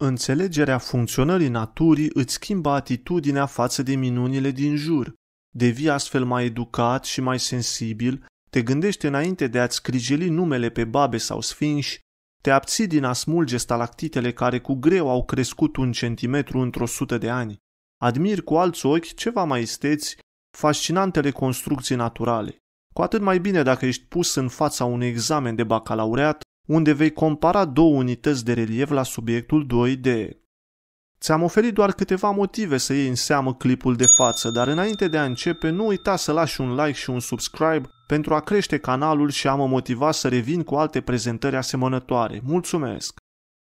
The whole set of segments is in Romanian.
Înțelegerea funcționării naturii îți schimbă atitudinea față de minunile din jur. Devii astfel mai educat și mai sensibil, te gândești înainte de a-ți scrijeli numele pe babe sau sfinși, te abții din a smulge stalactitele care cu greu au crescut un centimetru într-o sută de ani. Admir cu alți ochi ceva mai esteți fascinantele construcții naturale. Cu atât mai bine dacă ești pus în fața unui examen de bacalaureat unde vei compara două unități de relief la subiectul 2D. Ți-am oferit doar câteva motive să iei în seamă clipul de față, dar înainte de a începe, nu uita să lași un like și un subscribe pentru a crește canalul și a mă motiva să revin cu alte prezentări asemănătoare. Mulțumesc!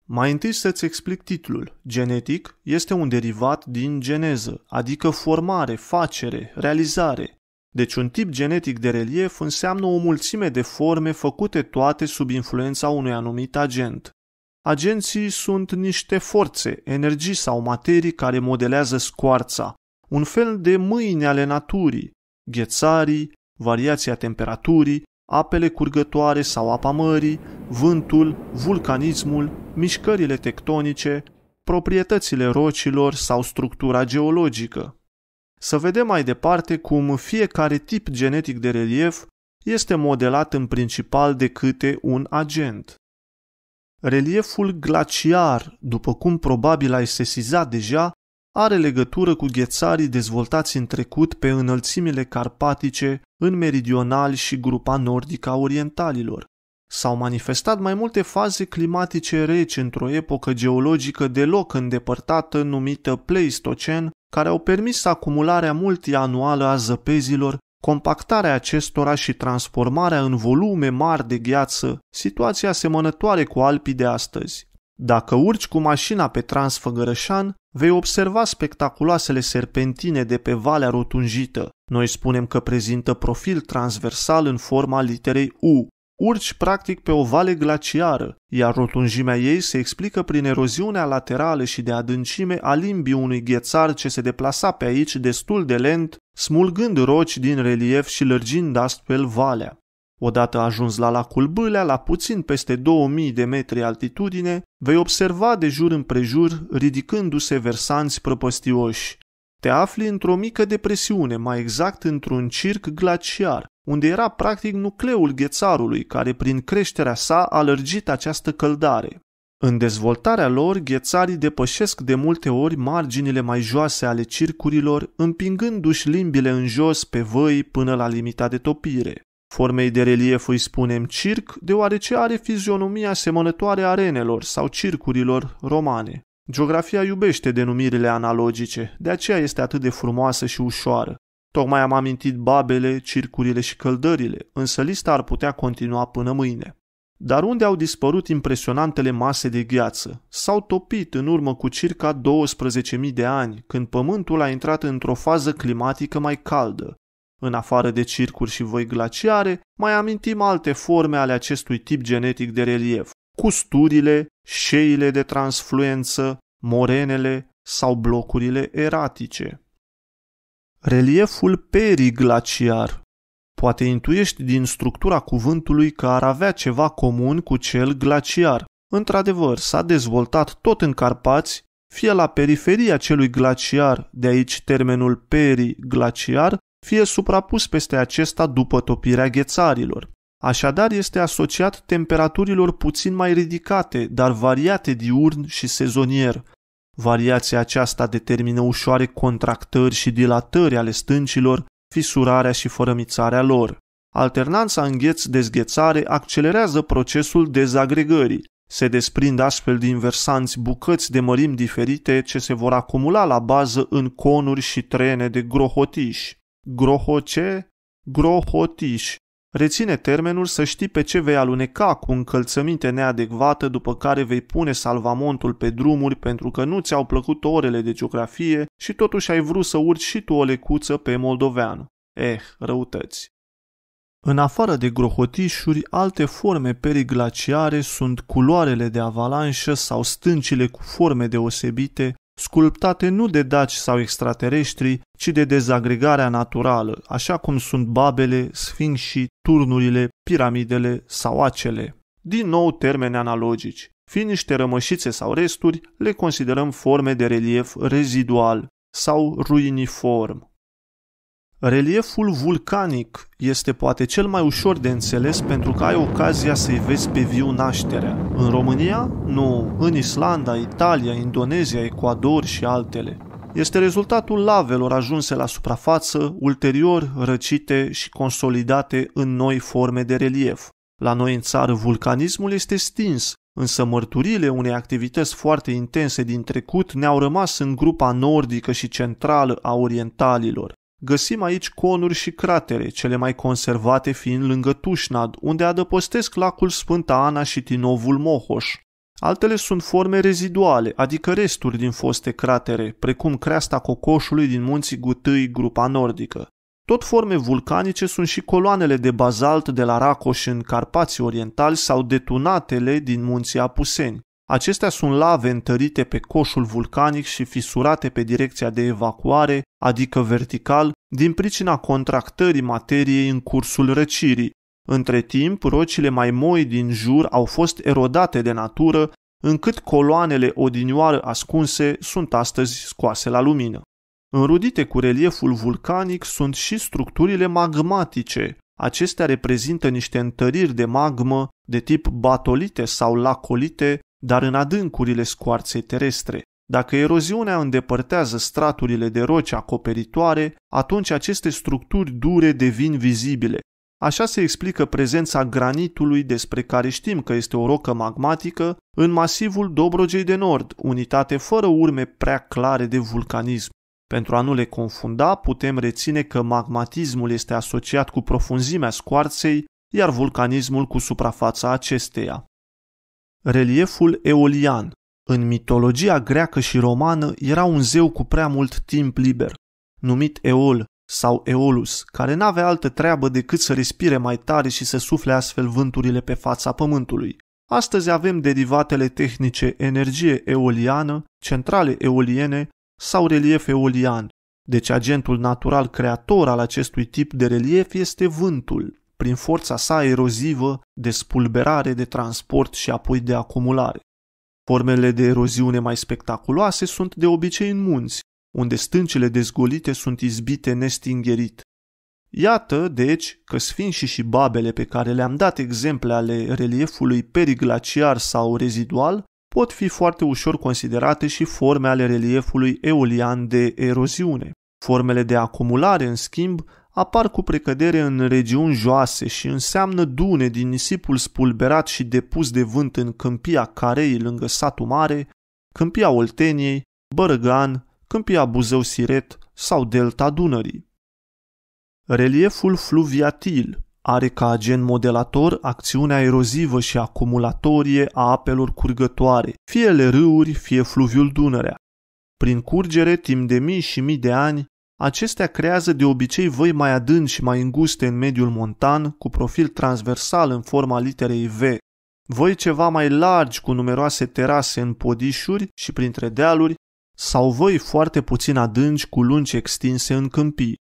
Mai întâi să-ți explic titlul. Genetic este un derivat din geneză, adică formare, facere, realizare. Deci un tip genetic de relief înseamnă o mulțime de forme făcute toate sub influența unui anumit agent. Agenții sunt niște forțe, energii sau materii care modelează scoarța, un fel de mâini ale naturii, ghețarii, variația temperaturii, apele curgătoare sau apa mării, vântul, vulcanismul, mișcările tectonice, proprietățile rocilor sau structura geologică să vedem mai departe cum fiecare tip genetic de relief este modelat în principal de câte un agent. Relieful glaciar, după cum probabil ai sesizat deja, are legătură cu ghețarii dezvoltați în trecut pe înălțimile carpatice, în meridional și grupa nordică a orientalilor. S-au manifestat mai multe faze climatice reci într-o epocă geologică deloc îndepărtată numită Pleistocen, care au permis acumularea multianuală a zăpezilor, compactarea acestora și transformarea în volume mari de gheață, situația asemănătoare cu Alpii de astăzi. Dacă urci cu mașina pe Transfăgărășan, vei observa spectaculoasele serpentine de pe Valea Rotunjită. Noi spunem că prezintă profil transversal în forma literei U. Urci practic pe o vale glaciară, iar rotunjimea ei se explică prin eroziunea laterală și de adâncime a limbii unui ghețar ce se deplasa pe aici destul de lent, smulgând roci din relief și lărgind astfel valea. Odată ajuns la lacul Bâlea, la puțin peste 2000 de metri altitudine, vei observa de jur împrejur ridicându-se versanți prăpăstioși. Te afli într-o mică depresiune, mai exact într-un circ glaciar, unde era practic nucleul ghețarului, care prin creșterea sa a lărgit această căldare. În dezvoltarea lor, ghețarii depășesc de multe ori marginile mai joase ale circurilor, împingându-și limbile în jos pe văi până la limita de topire. Formei de relief îi spunem circ, deoarece are fizionomia asemănătoare arenelor sau circurilor romane. Geografia iubește denumirile analogice, de aceea este atât de frumoasă și ușoară. Tocmai am amintit babele, circurile și căldările, însă lista ar putea continua până mâine. Dar unde au dispărut impresionantele mase de gheață? S-au topit în urmă cu circa 12.000 de ani, când pământul a intrat într-o fază climatică mai caldă. În afară de circuri și voi glaciare, mai amintim alte forme ale acestui tip genetic de relief, custurile, șeile de transfluență, morenele sau blocurile eratice. Relieful periglaciar. Poate intuiești din structura cuvântului că ar avea ceva comun cu cel glaciar. Într-adevăr, s-a dezvoltat tot în Carpați, fie la periferia celui glaciar, de aici termenul periglaciar, fie suprapus peste acesta după topirea ghețarilor. Așadar, este asociat temperaturilor puțin mai ridicate, dar variate diurn și sezonier – Variația aceasta determină ușoare contractări și dilatări ale stâncilor, fisurarea și fărămițarea lor. Alternanța îngheț-dezghețare accelerează procesul dezagregării. Se desprind astfel din versanți bucăți de mărimi diferite ce se vor acumula la bază în conuri și trene de grohotiși. Grohoce? Grohotiși. Reține termenul să știi pe ce vei aluneca cu încălțăminte neadecvată după care vei pune salvamontul pe drumuri pentru că nu ți-au plăcut orele de geografie și totuși ai vrut să urci și tu o lecuță pe Moldoveanu. Eh, răutăți! În afară de grohotișuri, alte forme periglaciare sunt culoarele de avalanșă sau stâncile cu forme deosebite, sculptate nu de daci sau extraterestri, ci de dezagregarea naturală, așa cum sunt babele, sfinșii, turnurile, piramidele sau acele. Din nou termeni analogici. Fiind niște rămășițe sau resturi, le considerăm forme de relief rezidual sau ruiniform. Relieful vulcanic este poate cel mai ușor de înțeles pentru că ai ocazia să-i vezi pe viu nașterea. În România? Nu. În Islanda, Italia, Indonezia, Ecuador și altele. Este rezultatul lavelor ajunse la suprafață, ulterior răcite și consolidate în noi forme de relief. La noi în țară vulcanismul este stins, însă mărturile unei activități foarte intense din trecut ne-au rămas în grupa nordică și centrală a orientalilor. Găsim aici conuri și cratere, cele mai conservate fiind lângă Tușnad, unde adăpostesc lacul Sfânta Ana și Tinovul Mohoș. Altele sunt forme reziduale, adică resturi din foste cratere, precum creasta cocoșului din munții Gutâi, grupa nordică. Tot forme vulcanice sunt și coloanele de bazalt de la Racoș în Carpații Orientali sau detunatele din munții Apuseni. Acestea sunt lave întărite pe coșul vulcanic și fisurate pe direcția de evacuare, adică vertical, din pricina contractării materiei în cursul răcirii. Între timp, rocile mai moi din jur au fost erodate de natură, încât coloanele odinioară ascunse sunt astăzi scoase la lumină. Înrudite cu relieful vulcanic sunt și structurile magmatice. Acestea reprezintă niște întăriri de magmă de tip batolite sau lacolite, dar în adâncurile scoarței terestre. Dacă eroziunea îndepărtează straturile de roci acoperitoare, atunci aceste structuri dure devin vizibile. Așa se explică prezența granitului despre care știm că este o rocă magmatică în masivul Dobrogei de Nord, unitate fără urme prea clare de vulcanism. Pentru a nu le confunda, putem reține că magmatismul este asociat cu profunzimea scoarței, iar vulcanismul cu suprafața acesteia. Relieful eolian. În mitologia greacă și romană era un zeu cu prea mult timp liber, numit Eol sau Eolus, care n-avea altă treabă decât să respire mai tare și să sufle astfel vânturile pe fața pământului. Astăzi avem derivatele tehnice energie eoliană, centrale eoliene sau relief eolian, deci agentul natural creator al acestui tip de relief este vântul prin forța sa erozivă de spulberare, de transport și apoi de acumulare. Formele de eroziune mai spectaculoase sunt de obicei în munți, unde stâncile dezgolite sunt izbite nestingerit. Iată, deci, că sfinșii și babele pe care le-am dat exemple ale reliefului periglaciar sau rezidual pot fi foarte ușor considerate și forme ale reliefului eolian de eroziune. Formele de acumulare, în schimb, apar cu precădere în regiuni joase și înseamnă dune din nisipul spulberat și depus de vânt în câmpia Carei lângă satul mare, câmpia Olteniei, Bărăgan, câmpia Buzău-Siret sau delta Dunării. Relieful fluviatil are ca gen modelator acțiunea erozivă și acumulatorie a apelor curgătoare, fie ele râuri, fie fluviul Dunărea. Prin curgere, timp de mii și mii de ani, Acestea creează de obicei voi mai adânci și mai înguste în mediul montan, cu profil transversal în forma literei V, voi ceva mai largi cu numeroase terase în podișuri și printre dealuri, sau voi foarte puțin adânci cu lungi extinse în câmpii.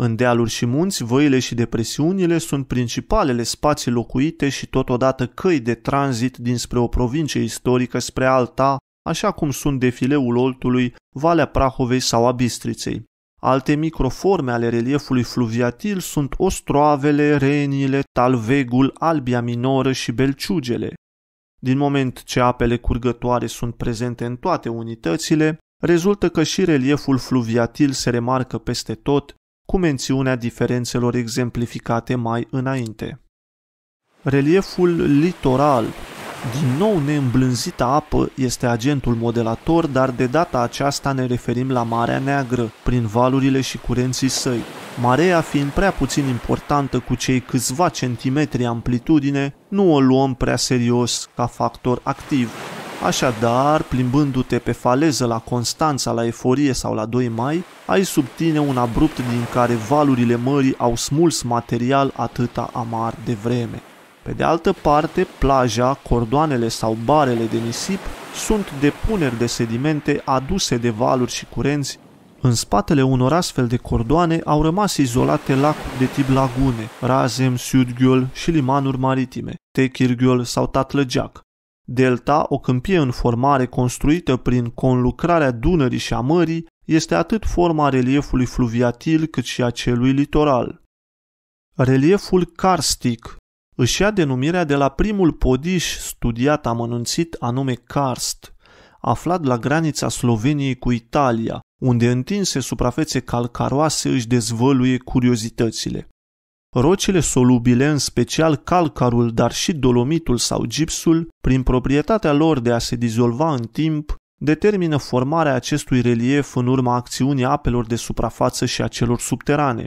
În dealuri și munți, voile și depresiunile sunt principalele spații locuite și totodată căi de tranzit dinspre o provincie istorică spre alta, așa cum sunt defileul Oltului, Valea Prahovei sau a Bistriței. Alte microforme ale reliefului fluviatil sunt ostroavele, reniile, talvegul, albia minoră și belciugele. Din moment ce apele curgătoare sunt prezente în toate unitățile, rezultă că și relieful fluviatil se remarcă peste tot, cu mențiunea diferențelor exemplificate mai înainte. Relieful litoral din nou neîmblânzită apă este agentul modelator, dar de data aceasta ne referim la Marea Neagră, prin valurile și curenții săi. Marea fiind prea puțin importantă cu cei câțiva centimetri amplitudine, nu o luăm prea serios ca factor activ. Așadar, plimbându-te pe faleză la Constanța, la Eforie sau la 2 mai, ai sub tine un abrupt din care valurile mării au smuls material atâta amar de vreme. Pe de altă parte, plaja, cordoanele sau barele de nisip sunt depuneri de sedimente aduse de valuri și curenți. În spatele unor astfel de cordoane au rămas izolate lacuri de tip lagune, Razem, Sudghiol și limanuri maritime, Techirghiol sau Tatlăgeac. Delta, o câmpie în formare construită prin conlucrarea Dunării și a mării, este atât forma reliefului fluviatil cât și a celui litoral. Relieful karstic își ia denumirea de la primul podiș studiat amănunțit anume Karst, aflat la granița Sloveniei cu Italia, unde întinse suprafețe calcaroase își dezvăluie curiozitățile. Rocile solubile, în special calcarul, dar și dolomitul sau gipsul, prin proprietatea lor de a se dizolva în timp, determină formarea acestui relief în urma acțiunii apelor de suprafață și a celor subterane.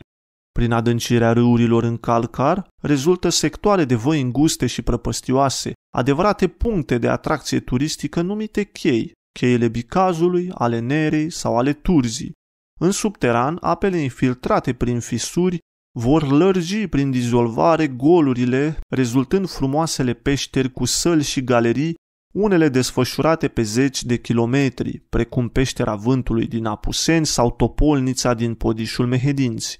Prin adâncirea râurilor în calcar, rezultă sectoare de voi înguste și prăpăstioase, adevărate puncte de atracție turistică numite chei, cheile bicazului, ale nerei sau ale turzii. În subteran, apele infiltrate prin fisuri vor lărgi prin dizolvare golurile, rezultând frumoasele peșteri cu săli și galerii, unele desfășurate pe zeci de kilometri, precum peștera vântului din Apuseni sau topolnița din podișul Mehedinți.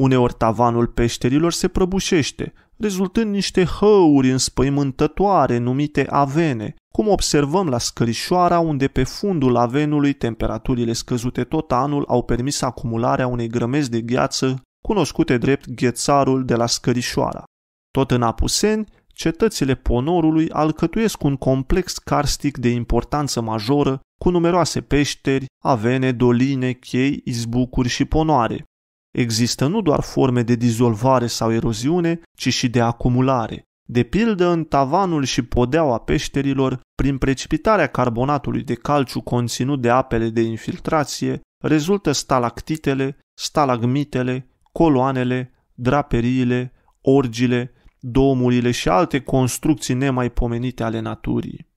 Uneori tavanul peșterilor se prăbușește, rezultând niște hăuri înspăimântătoare numite avene, cum observăm la Scărișoara, unde pe fundul avenului temperaturile scăzute tot anul au permis acumularea unei grămezi de gheață, cunoscute drept ghețarul de la Scărișoara. Tot în Apuseni, cetățile Ponorului alcătuiesc un complex karstic de importanță majoră, cu numeroase peșteri, avene, doline, chei, izbucuri și ponoare. Există nu doar forme de dizolvare sau eroziune, ci și de acumulare. De pildă, în tavanul și podeaua peșterilor, prin precipitarea carbonatului de calciu conținut de apele de infiltrație, rezultă stalactitele, stalagmitele, coloanele, draperiile, orgile, domurile și alte construcții nemaipomenite ale naturii.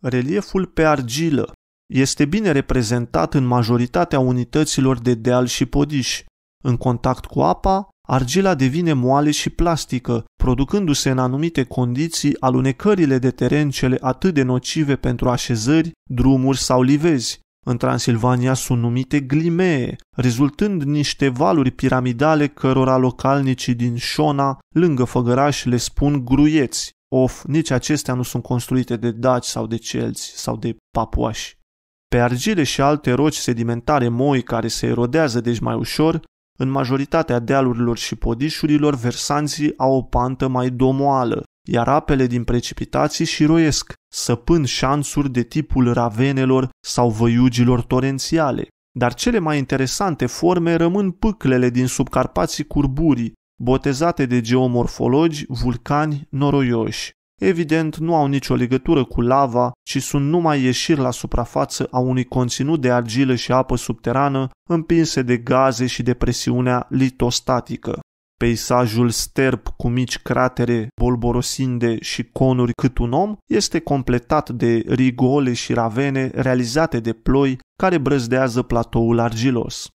Relieful pe argilă este bine reprezentat în majoritatea unităților de deal și podiș. În contact cu apa, argila devine moale și plastică, producându-se în anumite condiții alunecările de teren cele atât de nocive pentru așezări, drumuri sau livezi. În Transilvania sunt numite glimee, rezultând niște valuri piramidale cărora localnicii din Șona, lângă Făgăraș, le spun gruieți. Of, nici acestea nu sunt construite de daci sau de celți sau de papuași. Pe argile și alte roci sedimentare moi care se erodează deci mai ușor, în majoritatea dealurilor și podișurilor, versanții au o pantă mai domoală, iar apele din precipitații și roiesc, săpând șansuri de tipul ravenelor sau văiugilor torențiale. Dar cele mai interesante forme rămân pâclele din subcarpații curburii, botezate de geomorfologi vulcani noroioși evident nu au nicio legătură cu lava, ci sunt numai ieșiri la suprafață a unui conținut de argilă și apă subterană împinse de gaze și de presiunea litostatică. Peisajul sterp cu mici cratere bolborosinde și conuri cât un om este completat de rigole și ravene realizate de ploi care brăzdează platoul argilos.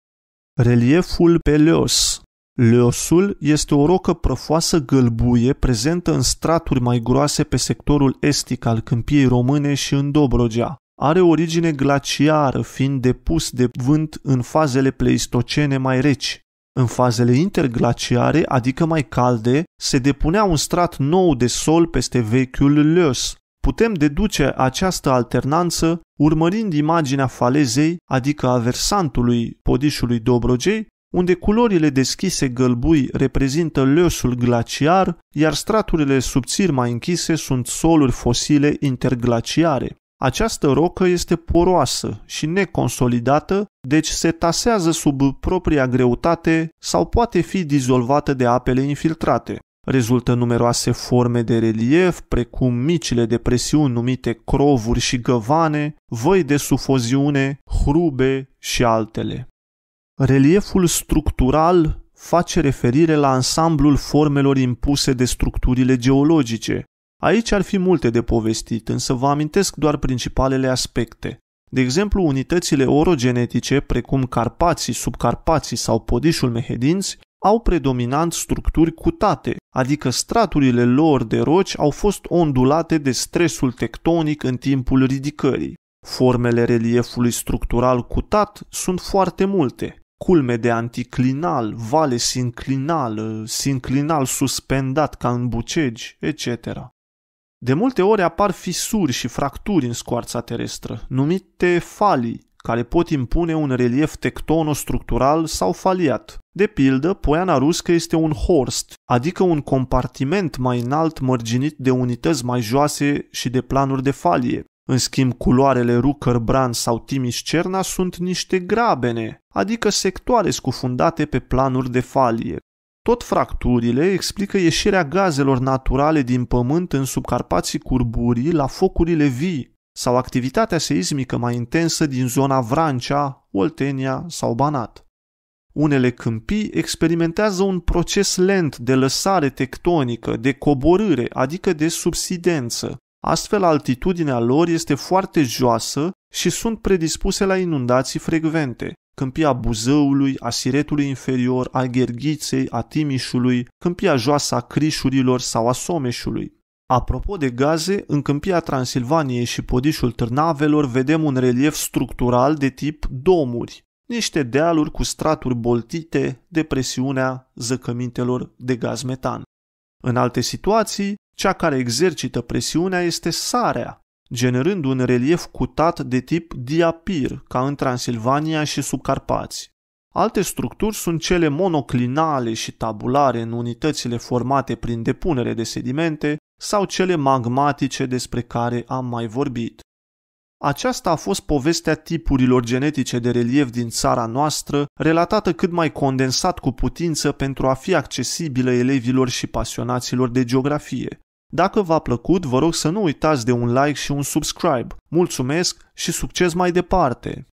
Relieful peleos Leosul este o rocă prăfoasă gălbuie prezentă în straturi mai groase pe sectorul estic al câmpiei române și în Dobrogea. Are origine glaciară, fiind depus de vânt în fazele pleistocene mai reci. În fazele interglaciare, adică mai calde, se depunea un strat nou de sol peste vechiul leos. Putem deduce această alternanță urmărind imaginea falezei, adică a versantului podișului Dobrogei, unde culorile deschise gălbui reprezintă leosul glaciar, iar straturile subțiri mai închise sunt soluri fosile interglaciare. Această rocă este poroasă și neconsolidată, deci se tasează sub propria greutate sau poate fi dizolvată de apele infiltrate. Rezultă numeroase forme de relief, precum micile depresiuni numite crovuri și găvane, văi de sufoziune, hrube și altele. Relieful structural face referire la ansamblul formelor impuse de structurile geologice. Aici ar fi multe de povestit, însă vă amintesc doar principalele aspecte. De exemplu, unitățile orogenetice, precum carpații, subcarpații sau podișul mehedinți, au predominant structuri cutate, adică straturile lor de roci au fost ondulate de stresul tectonic în timpul ridicării. Formele reliefului structural cutat sunt foarte multe culme de anticlinal, vale sinclinal, uh, sinclinal suspendat ca în bucegi, etc. De multe ori apar fisuri și fracturi în scoarța terestră, numite falii, care pot impune un relief tectono-structural sau faliat. De pildă, poiana ruscă este un horst, adică un compartiment mai înalt mărginit de unități mai joase și de planuri de falie, în schimb, culoarele rucker Brand sau Timiș-Cerna sunt niște grabene, adică sectoare scufundate pe planuri de falie. Tot fracturile explică ieșirea gazelor naturale din pământ în subcarpații curburii la focurile vii sau activitatea seismică mai intensă din zona Vrancea, Oltenia sau Banat. Unele câmpii experimentează un proces lent de lăsare tectonică, de coborâre, adică de subsidență. Astfel, altitudinea lor este foarte joasă și sunt predispuse la inundații frecvente. Câmpia Buzăului, a Siretului inferior, a Gherghiței, a Timișului, câmpia joasă a Crișurilor sau a Someșului. Apropo de gaze, în câmpia Transilvaniei și podișul Târnavelor vedem un relief structural de tip domuri, niște dealuri cu straturi boltite de presiunea zăcămintelor de gaz metan. În alte situații, cea care exercită presiunea este sarea, generând un relief cutat de tip diapir, ca în Transilvania și subcarpați. Alte structuri sunt cele monoclinale și tabulare în unitățile formate prin depunere de sedimente sau cele magmatice despre care am mai vorbit. Aceasta a fost povestea tipurilor genetice de relief din țara noastră, relatată cât mai condensat cu putință pentru a fi accesibilă elevilor și pasionaților de geografie. Dacă v-a plăcut, vă rog să nu uitați de un like și un subscribe. Mulțumesc și succes mai departe!